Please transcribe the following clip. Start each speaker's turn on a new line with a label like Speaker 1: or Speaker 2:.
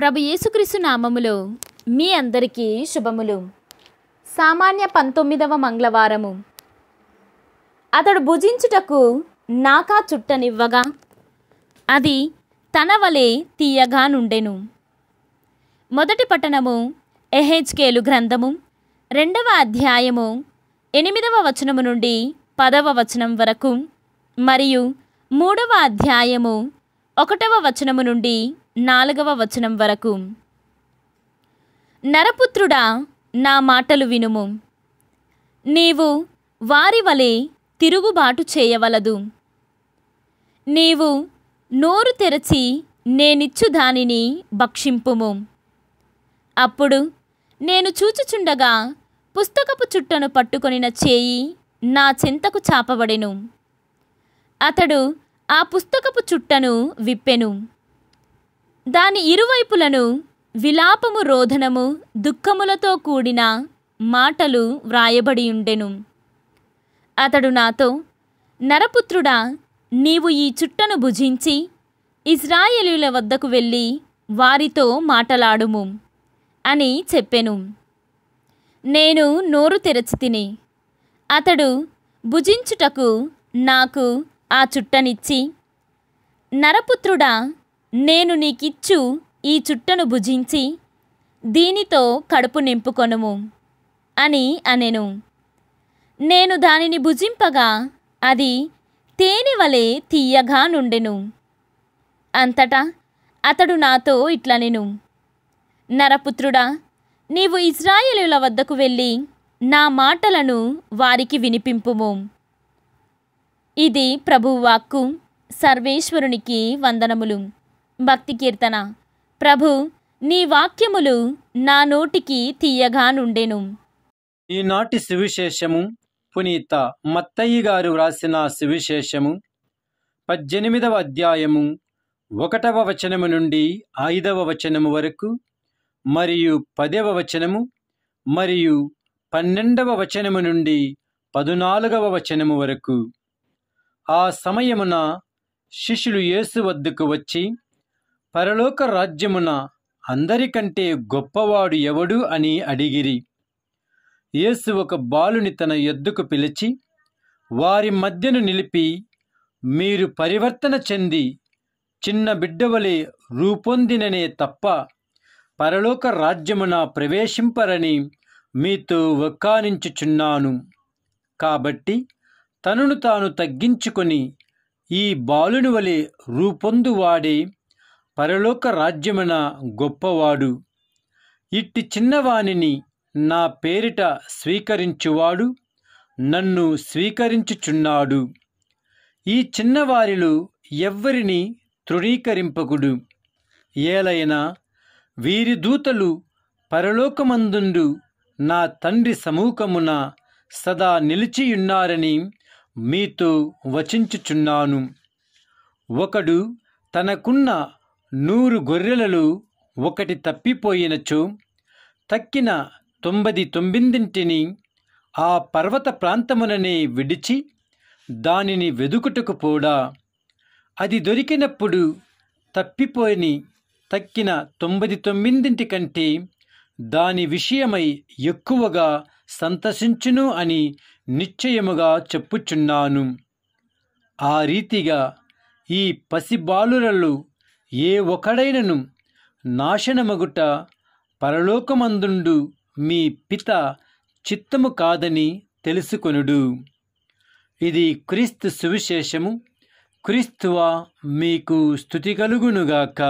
Speaker 1: ప్రభు యేసుక్రీస్తు నామములో మీ అందరికీ శుభములు సామాన్య పంతొమ్మిదవ మంగళవారము అతడు భుజించుటకు నాకా చుట్టనివ్వగా అది తన వలె తీయగా నుండెను మొదటి పట్టణము ఎహెచ్కేలు గ్రంథము రెండవ అధ్యాయము ఎనిమిదవ వచనము నుండి పదవ వచనం వరకు మరియు మూడవ అధ్యాయము ఒకటవ వచనము నుండి నాలుగవ వచనం వరకు నరపుత్రుడా నా మాటలు వినుము నీవు వారి వలె తిరుగుబాటు చేయవలదు నీవు నోరు తెరచి నేనిచ్చు దానిని భక్షింపుము అప్పుడు నేను చూచుచుండగా పుస్తకపు చుట్టను పట్టుకొనిన చేయి నా చెంతకు చాపబడెను అతడు ఆ పుస్తకపు చుట్టను విప్పెను దాని ఇరువైపులను విలాపము రోధనము దుఃఖములతో కూడిన మాటలు వ్రాయబడి ఉండెను అతడు నాతో నరపుత్రుడా నీవు ఈ చుట్టను భుజించి ఇజ్రాయేలీల వద్దకు వెళ్ళి వారితో మాటలాడుము అని చెప్పెను నేను నోరు తెరచి తిని అతడు భుజించుటకు నాకు ఆ చుట్టనిచ్చి నరపుత్రుడా నేను నీకిచ్చు ఈ చుట్టను భుజించి దీనితో కడుపు నింపుకొనుము అని అనెను నేను దానిని భుజింపగా అది తేనె వలె తీయగా నుండెను అంతటా అతడు నాతో ఇట్లనెను నరపుత్రుడా నీవు ఇజ్రాయేలుల వద్దకు వెళ్ళి నా మాటలను వారికి వినిపింపుము ఇది ప్రభువాక్కు సర్వేశ్వరునికి వందనములు భక్తి కీర్తన ప్రభు నీ వాక్యములు నా నోటికి తీయగా నుండెను
Speaker 2: ఈనాటి సువిశేషము పునీత మత్తయ్య గారు వ్రాసిన సువిశేషము పద్దెనిమిదవ అధ్యాయము ఒకటవ వచనము నుండి ఐదవ వచనము వరకు మరియు పదవ వచనము మరియు పన్నెండవ వచనము నుండి పదునాలుగవ వచనము వరకు ఆ సమయమున శిష్యులు యేసు వద్దకు వచ్చి పరలోక రాజ్యమున అందరికంటే గొప్పవాడు ఎవడు అని అడిగిరి యేసు ఒక బాలుని తన ఎద్దుకు పిలిచి వారి మధ్యను నిలిపి మీరు పరివర్తన చెంది చిన్న బిడ్డవలే రూపొందిననే తప్ప పరలోక రాజ్యమున ప్రవేశింపరని మీతో వక్కానించుచున్నాను కాబట్టి తనను తాను తగ్గించుకొని ఈ బాలుని వలె రూపొందువాడే పరలోక రాజ్యమున గొప్పవాడు ఇట్టి చిన్నవానిని నా పేరిట స్వీకరించువాడు నన్ను స్వీకరించుచున్నాడు ఈ చిన్నవారిలో ఎవ్వరిని తృణీకరింపకుడు ఏలైనా వీరి దూతలు పరలోకమందుండు నా తండ్రి సమూకమున సదా నిలిచియున్నారని మీతో వచించుచున్నాను ఒకడు తనకున్న నూరు గొర్రెలలో ఒకటి తప్పిపోయినచో తక్కిన తొంభది తొమ్మిదింటిని ఆ పర్వత ప్రాంతముననే విడిచి దానిని వెదుకుటకు పోడా అది దొరికినప్పుడు తప్పిపోయిని తక్కిన తొంభది తొమ్మిదింటి కంటే దాని విషయమై ఎక్కువగా సంతసించును అని నిశ్చయముగా చెప్పుచున్నాను ఆ రీతిగా ఈ పసిబాలురలు ఏ ఒకడైనను నాశనమగుట పరలోకమందుండు మీ పిత చిత్తము కాదని తెలుసుకొనుడు ఇది క్రీస్తు సువిశేషము క్రీస్తువా మీకు స్థుతి కలుగునుగాక